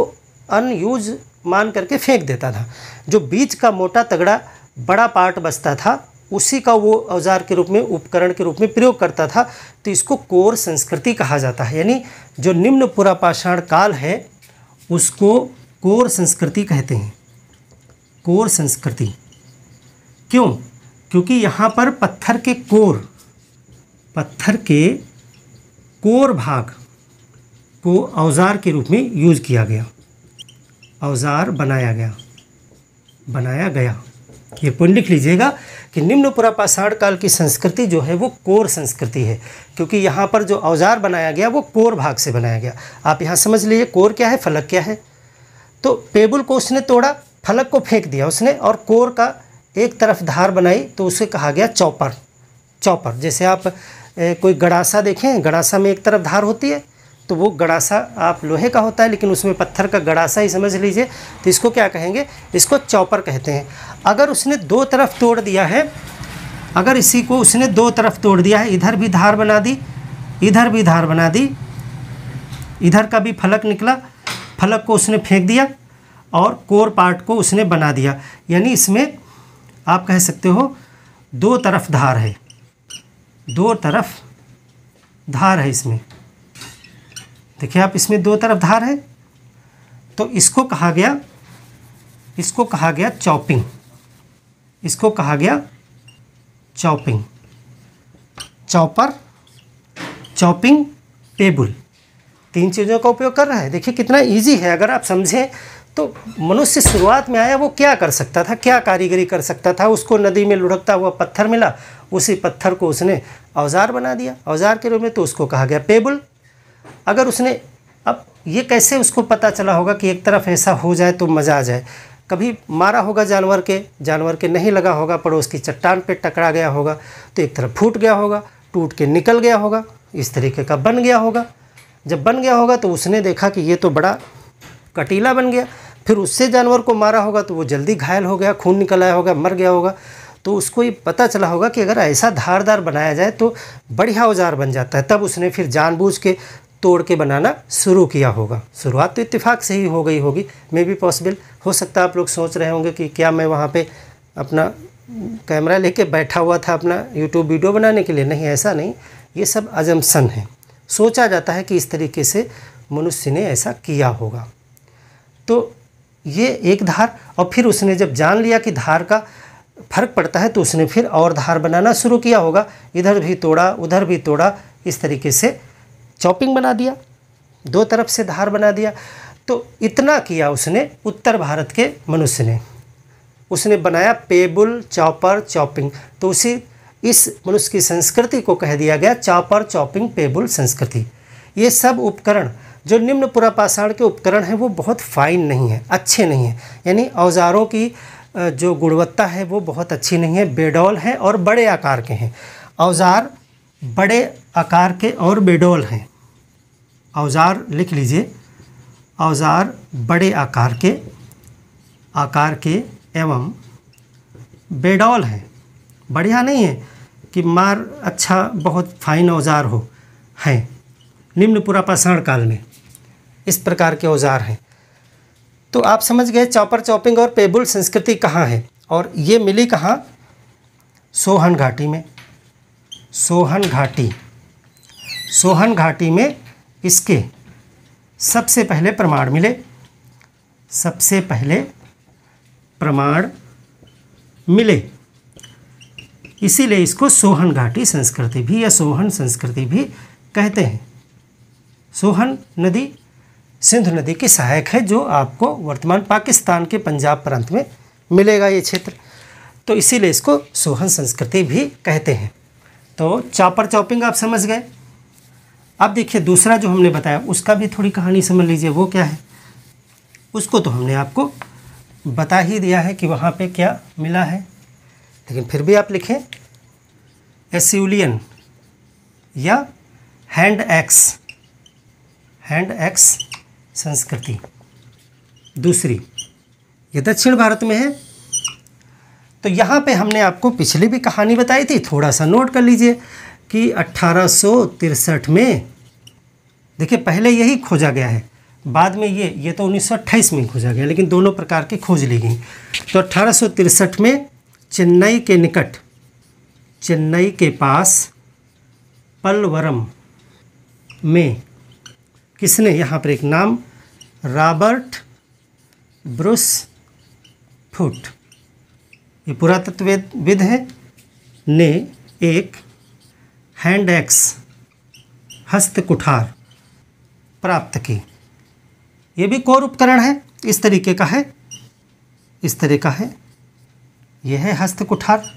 अनयूज मान करके फेंक देता था जो बीच का मोटा तगड़ा बड़ा पार्ट बचता था उसी का वो औजार के रूप में उपकरण के रूप में प्रयोग करता था तो इसको कोर संस्कृति कहा जाता है यानी जो निम्न पुरापाषाण काल है उसको कोर संस्कृति कहते हैं कोर संस्कृति क्यों क्योंकि यहाँ पर पत्थर के कोर पत्थर के कोर भाग को औज़ार के रूप में यूज किया गया औज़ार बनाया गया बनाया गया ये पुण्य लिख लीजिएगा कि निम्न पुरापाषाण काल की संस्कृति जो है वो कोर संस्कृति है क्योंकि यहाँ पर जो औजार बनाया गया वो कोर भाग से बनाया गया आप यहाँ समझ लीजिए कोर क्या है फलक क्या है तो पेबुल को उसने तोड़ा फलक को फेंक दिया उसने और कोर का एक तरफ धार बनाई तो उसे कहा गया चौपर चौपर जैसे आप कोई गड़ासा देखें गड़ासा में एक तरफ धार होती है तो वो गड़ासा आप लोहे का होता है लेकिन उसमें पत्थर का गड़ासा ही समझ लीजिए तो इसको क्या कहेंगे इसको चौपर कहते हैं अगर उसने दो तरफ तोड़ दिया है अगर इसी को उसने दो तरफ तोड़ दिया है इधर भी धार बना दी इधर भी धार बना दी इधर का भी फलक निकला फलक को उसने फेंक दिया और कोर पार्ट को उसने बना दिया यानी इसमें आप कह सकते हो दो तरफ धार है दो तरफ धार है इसमें देखिए आप इसमें दो तरफ धार है तो इसको कहा गया इसको कहा गया चॉपिंग इसको कहा गया चॉपिंग चॉपर चॉपिंग टेबल तीन चीज़ों का उपयोग कर रहा है देखिए कितना इजी है अगर आप समझें तो मनुष्य शुरुआत में आया वो क्या कर सकता था क्या कारीगरी कर सकता था उसको नदी में लुढ़कता हुआ पत्थर मिला उसी पत्थर को उसने औजार बना दिया औजार के रूप में तो उसको कहा गया पेबल अगर उसने अब ये कैसे उसको पता चला होगा कि एक तरफ ऐसा हो जाए तो मज़ा आ जाए कभी मारा होगा जानवर के जानवर के नहीं लगा होगा पड़ोस की चट्टान पे टकरा गया होगा तो एक तरफ फूट गया होगा टूट के निकल गया होगा इस तरीके का बन गया होगा जब बन गया होगा तो उसने देखा कि ये तो बड़ा कटीला बन गया फिर उससे जानवर को मारा होगा तो वो जल्दी घायल हो गया खून निकल आया होगा मर गया होगा तो उसको ये पता चला होगा कि अगर ऐसा धारदार बनाया जाए तो बढ़िया औजार बन जाता है तब उसने फिर जानबूझ के तोड़ के बनाना शुरू किया होगा शुरुआत तो इत्तेफाक से ही हो गई होगी मे बी पॉसिबल हो सकता है आप लोग सोच रहे होंगे कि क्या मैं वहाँ पर अपना कैमरा लेके बैठा हुआ था अपना यूट्यूब वीडियो बनाने के लिए नहीं ऐसा नहीं ये सब अजमसन है सोचा जाता है कि इस तरीके से मनुष्य ने ऐसा किया होगा तो ये एक धार और फिर उसने जब जान लिया कि धार का फर्क पड़ता है तो उसने फिर और धार बनाना शुरू किया होगा इधर भी तोड़ा उधर भी तोड़ा इस तरीके से चॉपिंग बना दिया दो तरफ से धार बना दिया तो इतना किया उसने उत्तर भारत के मनुष्य ने उसने बनाया पेबुल चॉपर चॉपिंग तो उसी इस मनुष्य की संस्कृति को कह दिया गया चॉपर चॉपिंग पेबुल संस्कृति ये सब उपकरण जो निम्न पुरापाषाण के उपकरण हैं वो बहुत फाइन नहीं है अच्छे नहीं हैं यानी औजारों की जो गुणवत्ता है वो बहुत अच्छी नहीं है बेडोल हैं और बड़े आकार के हैं औजार बड़े आकार के और बेडोल हैं औजार लिख लीजिए औजार बड़े आकार के आकार के एवं बेडोल हैं बढ़िया नहीं है कि मार अच्छा बहुत फाइन औजार हो हैं निम्न पुरापाषाण काल में इस प्रकार के औजार हैं तो आप समझ गए चॉपर चॉपिंग और पेबुल संस्कृति कहाँ है और ये मिली कहाँ सोहन घाटी में सोहन घाटी सोहन घाटी में इसके सबसे पहले प्रमाण मिले सबसे पहले प्रमाण मिले इसीलिए इसको सोहन घाटी संस्कृति भी या सोहन संस्कृति भी कहते हैं सोहन नदी सिंधु नदी की सहायक है जो आपको वर्तमान पाकिस्तान के पंजाब प्रांत में मिलेगा ये क्षेत्र तो इसीलिए इसको सोहन संस्कृति भी कहते हैं तो चापर चौपिंग आप समझ गए अब देखिए दूसरा जो हमने बताया उसका भी थोड़ी कहानी समझ लीजिए वो क्या है उसको तो हमने आपको बता ही दिया है कि वहाँ पे क्या मिला है लेकिन फिर भी आप लिखें एस्यूलियन या हैंड एक्स हैंड एक्स संस्कृति दूसरी ये दक्षिण भारत में है तो यहाँ पे हमने आपको पिछली भी कहानी बताई थी थोड़ा सा नोट कर लीजिए कि अट्ठारह में देखिए पहले यही खोजा गया है बाद में ये ये तो 1928 में खोजा गया लेकिन दोनों प्रकार की खोज ली गई तो अट्ठारह में चेन्नई के निकट चेन्नई के पास पलवरम में किसने यहाँ पर एक नाम रॉबर्ट ब्रूस फुट ये पुरातत्वविद है ने एक हैंड एक्स हस्त कुठार प्राप्त की ये भी कोर उपकरण है इस तरीके का है इस तरह का है यह है हस्त कुठार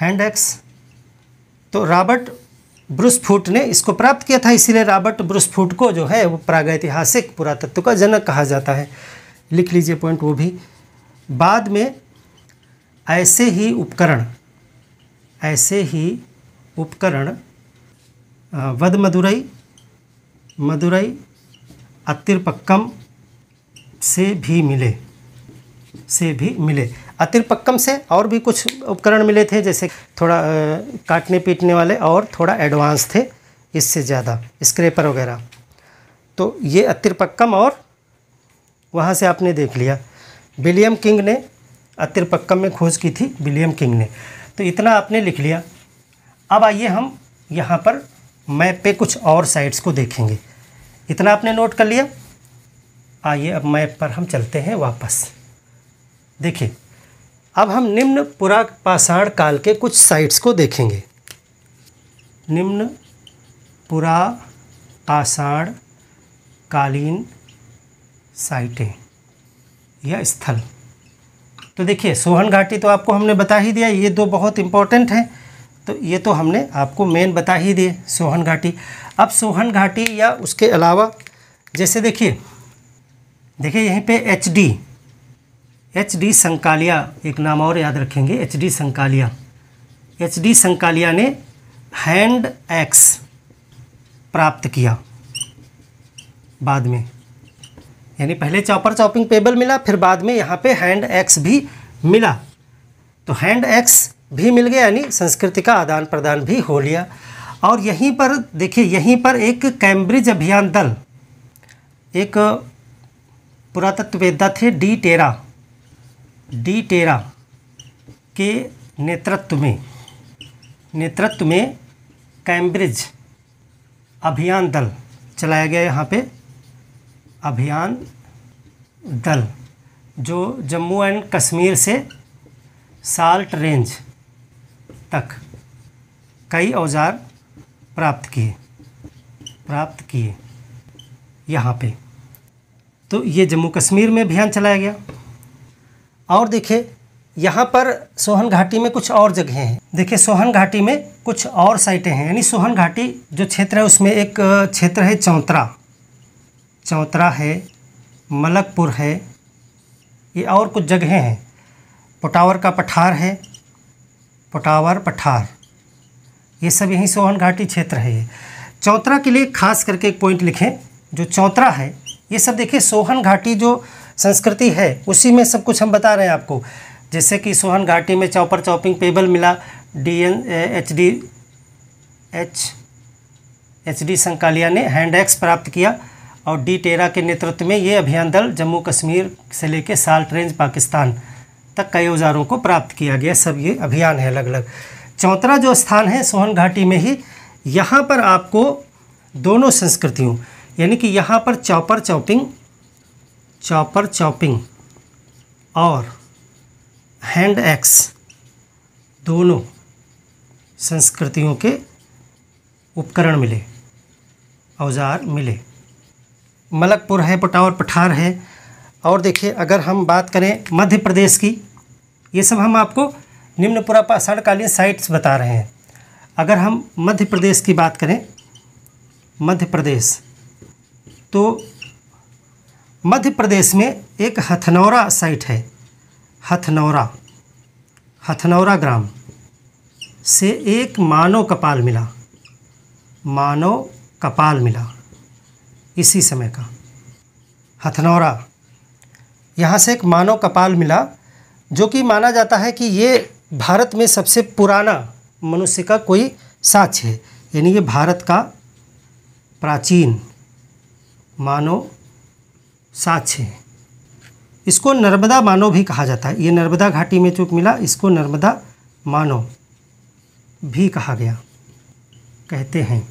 हैंड एक्स तो रॉबर्ट ब्रुसफूट ने इसको प्राप्त किया था इसीलिए रॉबर्ट ब्रुसफूट को जो है वो प्रागैतिहासिक पुरातत्व का जनक कहा जाता है लिख लीजिए पॉइंट वो भी बाद में ऐसे ही उपकरण ऐसे ही उपकरण वद मदुरई मदुरई अतिरपक्कम से भी मिले से भी मिले अतिरपक्कम से और भी कुछ उपकरण मिले थे जैसे थोड़ा काटने पीटने वाले और थोड़ा एडवांस थे इससे ज़्यादा स्क्रेपर वगैरह तो ये अतिरपक्कम और वहाँ से आपने देख लिया विलियम किंग ने अतिरपक्कम में खोज की थी विलियम किंग ने तो इतना आपने लिख लिया अब आइए हम यहाँ पर मैप पे कुछ और साइट्स को देखेंगे इतना आपने नोट कर लिया आइए अब मैप पर हम चलते हैं वापस देखिए अब हम निम्न पुरा पाषाण काल के कुछ साइट्स को देखेंगे निम्न पुरा पाषाण कालीन साइटें या स्थल तो देखिए सोहन घाटी तो आपको हमने बता ही दिया ये दो बहुत इम्पोर्टेंट हैं तो ये तो हमने आपको मेन बता ही दिए सोहन घाटी अब सोहन घाटी या उसके अलावा जैसे देखिए देखिए यहीं पे H D H D Sankalia एक नाम और याद रखेंगे H D Sankalia H D Sankalia ने हैंड एक्स प्राप्त किया बाद में यानी पहले चॉपर चॉपिंग पेबल मिला फिर बाद में यहाँ पे हैंड एक्स भी मिला तो हैंड एक्स भी मिल गया यानी संस्कृति का आदान प्रदान भी हो लिया और यहीं पर देखिए यहीं पर एक कैम्ब्रिज अभियान दल एक पुरातत्ववेदा थे डी टेरा डी टेरा के नेतृत्व में नेतृत्व में कैम्ब्रिज अभियान दल चलाया गया यहाँ पे अभियान दल जो जम्मू एंड कश्मीर से साल्ट रेंज तक कई औजार प्राप्त किए प्राप्त किए यहाँ पे तो ये जम्मू कश्मीर में अभियान चलाया गया और देखिए यहाँ पर सोहन घाटी में कुछ और जगह हैं देखिए सोहन घाटी में कुछ और साइटें हैं यानी सोहन घाटी जो क्षेत्र है उसमें एक क्षेत्र है चौंतरा चौंतरा है मलकपुर है ये और कुछ जगहें हैं पोटावर का पठार है पोटावर पठार ये सब यहीं सोहन घाटी क्षेत्र है ये चौंतरा के लिए खास करके एक पॉइंट लिखें जो चौंतरा है ये सब देखिए सोहन घाटी जो संस्कृति है उसी में सब कुछ हम बता रहे हैं आपको जैसे कि सोहन घाटी में चौपर चौपिंग पेबल मिला D N H D H H D Sankalia ने हैंड एक्स प्राप्त किया और डी टेरा के नेतृत्व में ये अभियान दल जम्मू कश्मीर से लेकर साल्ट रेंज पाकिस्तान तक कई औजारों को प्राप्त किया गया सब ये अभियान है अलग अलग चौथरा जो स्थान है सोहन घाटी में ही यहाँ पर आपको दोनों संस्कृतियों यानी कि यहाँ पर चौपर चौपिंग चॉपर चॉपिंग और हैंड एक्स दोनों संस्कृतियों के उपकरण मिले औजार मिले मलकपुर है पटावर पठार है और देखिए अगर हम बात करें मध्य प्रदेश की ये सब हम आपको निम्नपुरा पाषाणकालीन साइट्स बता रहे हैं अगर हम मध्य प्रदेश की बात करें मध्य प्रदेश तो मध्य प्रदेश में एक हथनौरा साइट है हथनौरा हथनौरा ग्राम से एक मानव कपाल मिला मानव कपाल मिला इसी समय का हथनौरा यहाँ से एक मानव कपाल मिला जो कि माना जाता है कि ये भारत में सबसे पुराना मनुष्य का कोई साक्ष्य है यानी ये भारत का प्राचीन मानव साक्ष्य हैं इसको नर्मदा मानव भी कहा जाता है ये नर्मदा घाटी में चूक मिला इसको नर्मदा मानव भी कहा गया कहते हैं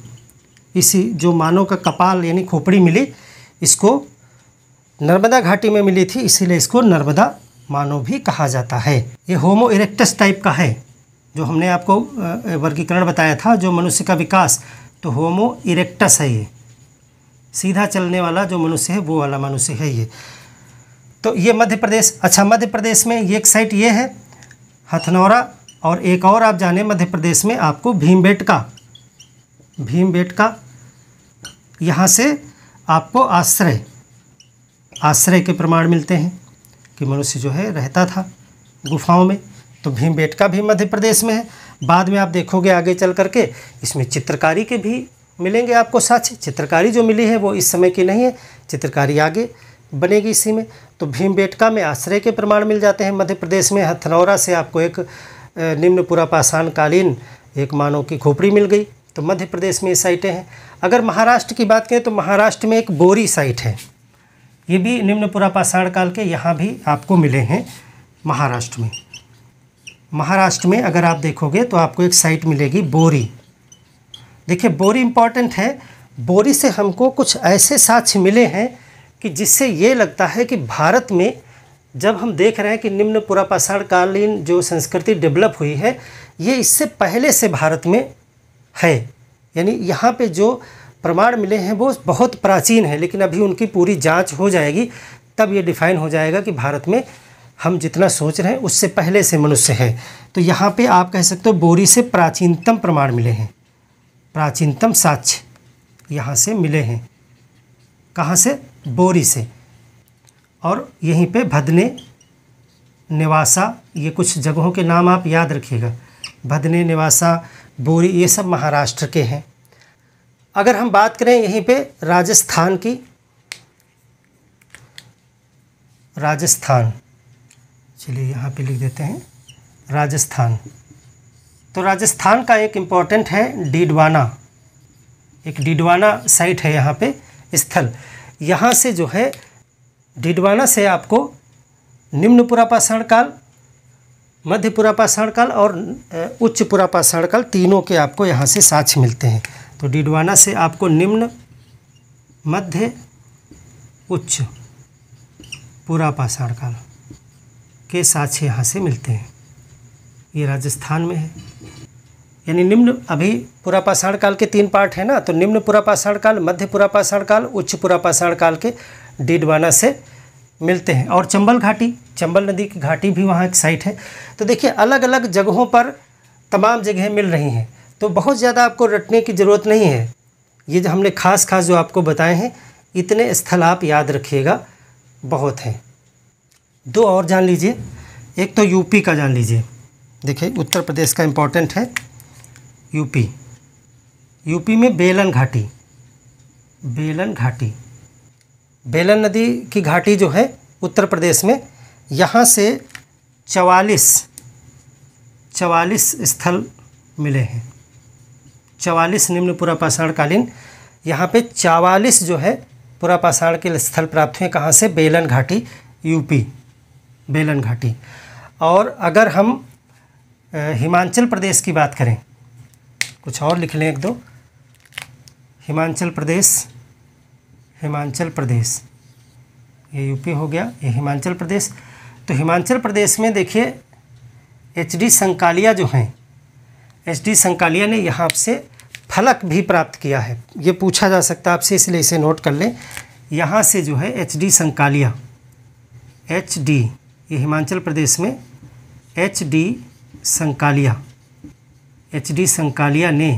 इसी जो मानव का कपाल यानी खोपड़ी मिली इसको नर्मदा घाटी में मिली थी इसीलिए इसको नर्मदा मानव भी कहा जाता है ये होमो इरेक्टस टाइप का है जो हमने आपको वर्गीकरण बताया था जो मनुष्य का विकास तो होमो इरेक्टस है ये सीधा चलने वाला जो मनुष्य है वो वाला मनुष्य है ये तो ये मध्य प्रदेश अच्छा मध्य प्रदेश में ये एक साइट ये है हथनौरा और एक और आप जाने मध्य प्रदेश में आपको भीम भीम बेटका यहाँ से आपको आश्रय आश्रय के प्रमाण मिलते हैं कि मनुष्य जो है रहता था गुफाओं में तो भीम बेटका भी मध्य प्रदेश में है बाद में आप देखोगे आगे चल करके इसमें चित्रकारी के भी मिलेंगे आपको साक्ष्य चित्रकारी जो मिली है वो इस समय की नहीं है चित्रकारी आगे बनेगी इसी में तो भीमबेटका में आश्रय के प्रमाण मिल जाते हैं मध्य प्रदेश में हथनौरा से आपको एक पूरा पाषाणकालीन एक मानव की खोपड़ी मिल गई तो मध्य प्रदेश में ये साइटें हैं अगर महाराष्ट्र की बात करें तो महाराष्ट्र में एक बोरी साइट है ये भी निम्नपुरा पाषाण काल के यहाँ भी आपको मिले हैं महाराष्ट्र में महाराष्ट्र में अगर आप देखोगे तो आपको एक साइट मिलेगी बोरी देखिए बोरी इम्पॉर्टेंट है बोरी से हमको कुछ ऐसे साक्ष्य मिले हैं कि जिससे ये लगता है कि भारत में जब हम देख रहे हैं कि निम्न पुरापाषाणकालीन जो संस्कृति डेवलप हुई है ये इससे पहले से भारत में है यानी यहाँ पे जो प्रमाण मिले हैं वो बहुत प्राचीन है लेकिन अभी उनकी पूरी जांच हो जाएगी तब ये डिफाइन हो जाएगा कि भारत में हम जितना सोच रहे हैं उससे पहले से मनुष्य है तो यहाँ पे आप कह सकते हो बोरी से प्राचीनतम प्रमाण मिले हैं प्राचीनतम साक्ष्य यहाँ से मिले हैं कहाँ से बोरी से और यहीं पे भदने निवासा ये कुछ जगहों के नाम आप याद रखिएगा भदने निवासा बोरी ये सब महाराष्ट्र के हैं अगर हम बात करें यहीं पे राजस्थान की राजस्थान चलिए यहाँ पे लिख देते हैं राजस्थान तो राजस्थान का एक इम्पॉर्टेंट है डीडवाना एक डीडवाना साइट है यहाँ पे स्थल यहाँ से जो है डीडवाना से आपको निम्न पुरापाषाण काल मध्य पुरापाषाण काल और उच्च पुरापाषाण काल तीनों के आपको यहाँ से साक्ष मिलते हैं तो डीडवाना से आपको निम्न मध्य उच्च पुरापाषाण काल के साक्ष यहाँ से मिलते हैं ये राजस्थान में है यानी निम्न अभी पुरापाषाण काल के तीन पार्ट है ना तो निम्न पुरापाषाण काल मध्य पुरापाषाण काल उच्च पुरापाषाण काल के डीडवाना से मिलते हैं और चंबल घाटी चंबल नदी की घाटी भी वहाँ एक साइट है तो देखिए अलग अलग जगहों पर तमाम जगहें मिल रही हैं तो बहुत ज़्यादा आपको रटने की ज़रूरत नहीं है ये जो हमने खास खास जो आपको बताए हैं इतने स्थल आप याद रखिएगा बहुत हैं दो और जान लीजिए एक तो यूपी का जान लीजिए देखिए उत्तर प्रदेश का इम्पोर्टेंट है यूपी यूपी में बेलन घाटी बेलन घाटी बेलन नदी की घाटी जो है उत्तर प्रदेश में यहाँ से चवालीस चवालीस स्थल मिले हैं चवालीस निम्न पुरापाषाणकालीन यहाँ पे चवालीस जो है पुरापाषाण के स्थल प्राप्त हुए कहाँ से बेलन घाटी यूपी बेलन घाटी और अगर हम हिमाचल प्रदेश की बात करें कुछ और लिख लें एक दो हिमाचल प्रदेश हिमाचल प्रदेश ये यूपी हो गया ये हिमाचल प्रदेश तो हिमाचल प्रदेश में देखिए एच डी संकालिया जो हैं एच डी संकालिया ने यहाँ आपसे फलक भी प्राप्त किया है ये पूछा जा सकता है आपसे इसलिए इसे नोट कर लें यहाँ से जो है H D Sankalia H D ये हिमाचल प्रदेश में H D Sankalia H D Sankalia ने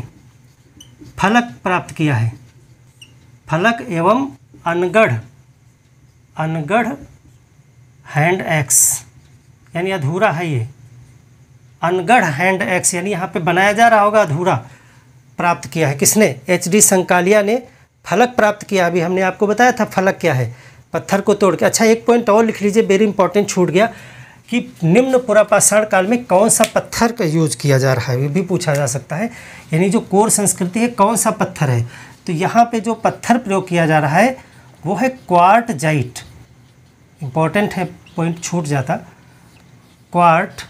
फलक प्राप्त किया है फलक एवं अनगढ़ अनगढ़ हैंड एक्स यानी अधूरा है ये अनगढ़ हैंड एक्स यानी यहाँ पे बनाया जा रहा होगा अधूरा प्राप्त किया है किसने एच डी संकालिया ने फलक प्राप्त किया अभी हमने आपको बताया था फलक क्या है पत्थर को तोड़ के अच्छा एक पॉइंट और लिख लीजिए वेरी इंपॉर्टेंट छूट गया कि निम्न पुरापाषाण काल में कौन सा पत्थर का यूज किया जा रहा है ये भी पूछा जा सकता है यानी जो कोर संस्कृति है कौन सा पत्थर है तो यहाँ पे जो पत्थर प्रयोग किया जा रहा है वो है क्वार्ट जाइट इम्पॉर्टेंट है पॉइंट छूट जाता क्वार्ट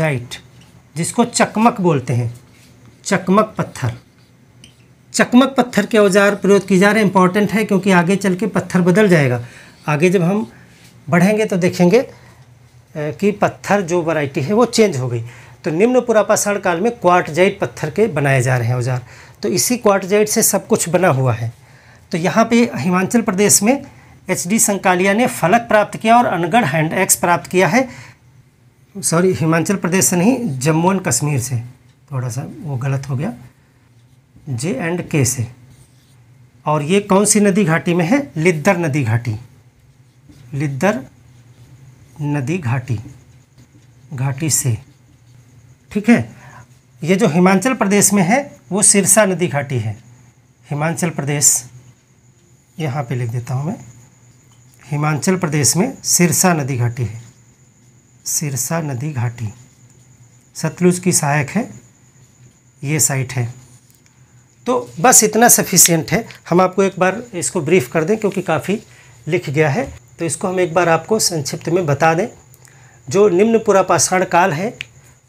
जाइट जिसको चकमक बोलते हैं चकमक पत्थर चकमक पत्थर के औजार प्रयोग किए जा रहे हैं इम्पॉर्टेंट है क्योंकि आगे चल के पत्थर बदल जाएगा आगे जब हम बढ़ेंगे तो देखेंगे की पत्थर जो वैरायटी है वो चेंज हो गई तो निम्न पुरापाषाण काल में क्वार्टजाइट पत्थर के बनाए जा रहे हैं औजार तो इसी क्वाटजाइट से सब कुछ बना हुआ है तो यहाँ पे हिमाचल प्रदेश में एच डी संकालिया ने फलक प्राप्त किया और अनगढ़ हैंड एक्स प्राप्त किया है सॉरी हिमाचल प्रदेश से नहीं जम्मू एंड कश्मीर से थोड़ा सा वो गलत हो गया जे एंड के से और ये कौन सी नदी घाटी में है लिद्दर नदी घाटी लिद्दर नदी घाटी घाटी से ठीक है ये जो हिमाचल प्रदेश में है वो सिरसा नदी घाटी है हिमाचल प्रदेश यहाँ पे लिख देता हूँ मैं हिमाचल प्रदेश में सिरसा नदी घाटी है सिरसा नदी घाटी सतलुज की सहायक है ये साइट है तो बस इतना सफिशियंट है हम आपको एक बार इसको ब्रीफ कर दें क्योंकि काफ़ी लिख गया है तो इसको हम एक बार आपको संक्षिप्त में बता दें जो निम्न पुरापाषाण काल है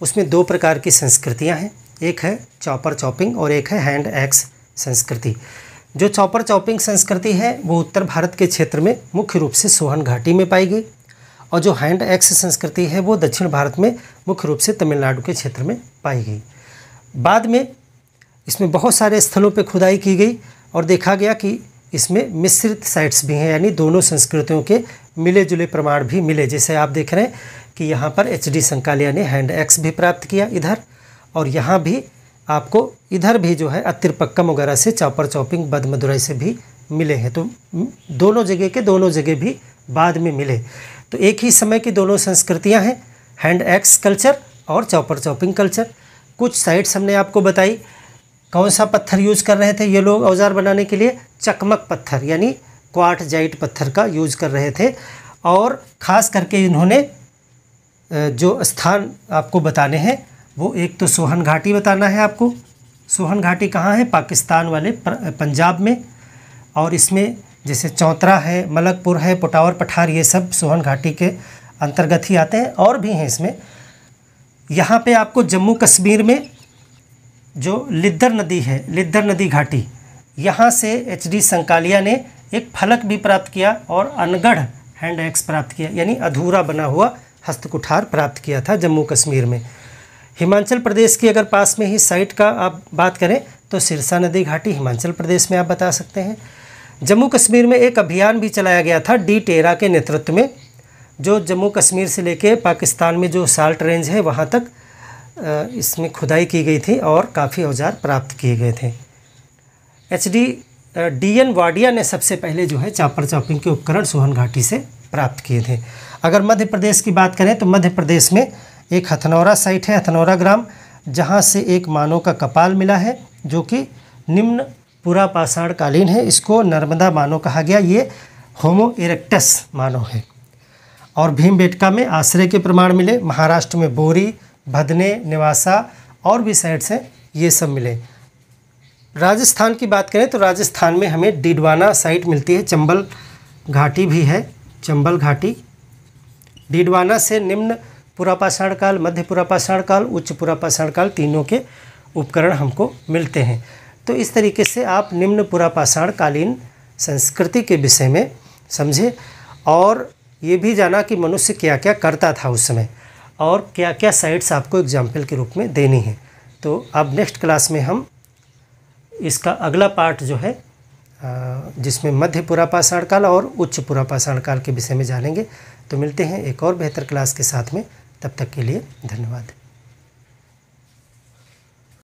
उसमें दो प्रकार की संस्कृतियाँ हैं एक है चॉपर चॉपिंग और एक है हैंड एक्स संस्कृति जो चॉपर चॉपिंग संस्कृति है वो उत्तर भारत के क्षेत्र में मुख्य रूप से सोहन घाटी में पाई गई और जो हैंड एक्स संस्कृति है वो दक्षिण भारत में मुख्य रूप से तमिलनाडु के क्षेत्र में पाई गई बाद में इसमें बहुत सारे स्थलों पर खुदाई की गई और देखा गया कि इसमें मिश्रित साइट्स भी हैं यानी दोनों संस्कृतियों के मिले जुले प्रमाण भी मिले जैसे आप देख रहे हैं कि यहाँ पर एच डी संकालिया ने हैंड एक्स भी प्राप्त किया इधर और यहाँ भी आपको इधर भी जो है अतिरपक्कम वगैरह से चौपर चौपिंग बद से भी मिले हैं तो दोनों जगह के दोनों जगह भी बाद में मिले तो एक ही समय की दोनों संस्कृतियाँ हैं हैंड एक्स कल्चर और चौपर चौपिंग कल्चर कुछ साइट्स हमने आपको बताई कौन सा पत्थर यूज़ कर रहे थे ये लोग औजार बनाने के लिए चकमक पत्थर यानी क्वाट जाइट पत्थर का यूज़ कर रहे थे और ख़ास करके इन्होंने जो स्थान आपको बताने हैं वो एक तो सोहन घाटी बताना है आपको सोहन घाटी कहाँ है पाकिस्तान वाले पंजाब में और इसमें जैसे चौतरा है मलकपुर है पुटावर पठार ये सब सोहन घाटी के अंतर्गत ही आते हैं और भी हैं इसमें यहाँ पे आपको जम्मू कश्मीर में जो लिद्दर नदी है लिद्दर नदी घाटी यहाँ से एच डी संकालिया ने एक फलक भी प्राप्त किया और अनगढ़ हैंड एक्स प्राप्त किया यानी अधूरा बना हुआ हस्तकुठार प्राप्त किया था जम्मू कश्मीर में हिमाचल प्रदेश की अगर पास में ही साइट का आप बात करें तो सिरसा नदी घाटी हिमाचल प्रदेश में आप बता सकते हैं जम्मू कश्मीर में एक अभियान भी चलाया गया था डी टेरा के नेतृत्व में जो जम्मू कश्मीर से लेके पाकिस्तान में जो साल्ट रेंज है वहाँ तक इसमें खुदाई की गई थी और काफ़ी औजार प्राप्त किए गए थे H D D N Wadia ने सबसे पहले जो है चापर चौपिंग के उपकरण सोहन घाटी से प्राप्त किए थे अगर मध्य प्रदेश की बात करें तो मध्य प्रदेश में एक हथनौरा साइट है हथनौरा ग्राम जहाँ से एक मानव का कपाल मिला है जो कि निम्न पूरा पाषाणकालीन है इसको नर्मदा मानव कहा गया ये होमो इरेक्टस मानव है और भीमबेटका में आश्रय के प्रमाण मिले महाराष्ट्र में बोरी भदने निवासा और भी साइड्स हैं ये सब मिले राजस्थान की बात करें तो राजस्थान में हमें डीडवाना साइट मिलती है चंबल घाटी भी है चंबल घाटी डीडवाना से निम्न पुरापाषाण काल मध्य पुरापाषाण काल उच्च पुरापाषाण काल तीनों के उपकरण हमको मिलते हैं तो इस तरीके से आप निम्न पुरापाषाण कालीन संस्कृति के विषय में समझे और ये भी जाना कि मनुष्य क्या क्या करता था उस समय और क्या क्या साइट्स आपको एग्जाम्पल के रूप में देनी है तो अब नेक्स्ट क्लास में हम इसका अगला पार्ट जो है जिसमें मध्य पुरापाषाण काल और उच्च पुरापाषाण काल के विषय में जानेंगे तो मिलते हैं एक और बेहतर क्लास के साथ में तब तक के लिए धन्यवाद